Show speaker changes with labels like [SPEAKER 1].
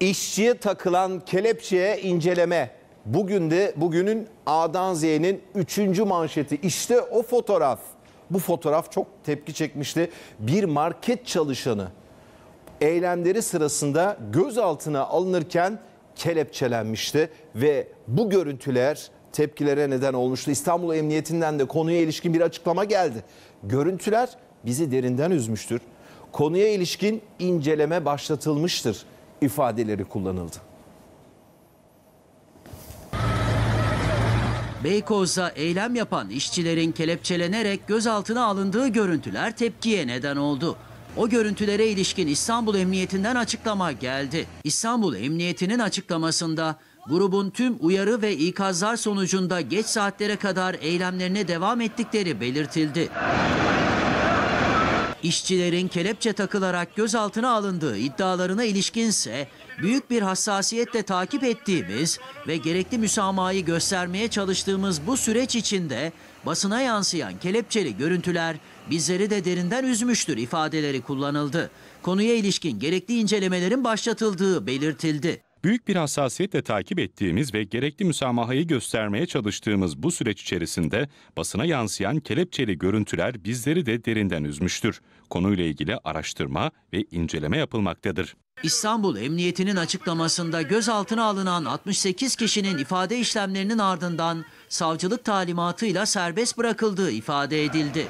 [SPEAKER 1] İşçiye takılan kelepçeye inceleme. Bugün de bugünün A'dan Z'nin 3. manşeti. İşte o fotoğraf. Bu fotoğraf çok tepki çekmişti. Bir market çalışanı eylemleri sırasında gözaltına alınırken kelepçelenmişti ve bu görüntüler tepkilere neden olmuştu. İstanbul Emniyetinden de konuya ilişkin bir açıklama geldi. Görüntüler bizi derinden üzmüştür. Konuya ilişkin inceleme başlatılmıştır ifadeleri kullanıldı.
[SPEAKER 2] Beykoz'da eylem yapan işçilerin kelepçelenerek gözaltına alındığı görüntüler tepkiye neden oldu. O görüntülere ilişkin İstanbul Emniyetinden açıklama geldi. İstanbul Emniyeti'nin açıklamasında grubun tüm uyarı ve ikazlar sonucunda geç saatlere kadar eylemlerine devam ettikleri belirtildi. İşçilerin kelepçe takılarak gözaltına alındığı iddialarına ilişkinse büyük bir hassasiyetle takip ettiğimiz ve gerekli müsamahayı göstermeye çalıştığımız bu süreç içinde basına yansıyan kelepçeli görüntüler bizleri de derinden üzmüştür ifadeleri kullanıldı. Konuya ilişkin gerekli incelemelerin başlatıldığı
[SPEAKER 3] belirtildi. Büyük bir hassasiyetle takip ettiğimiz ve gerekli müsamahayı göstermeye çalıştığımız bu süreç içerisinde basına yansıyan kelepçeli görüntüler bizleri de derinden üzmüştür. Konuyla ilgili araştırma ve inceleme yapılmaktadır.
[SPEAKER 2] İstanbul Emniyeti'nin açıklamasında gözaltına alınan 68 kişinin ifade işlemlerinin ardından savcılık talimatıyla serbest bırakıldığı ifade edildi.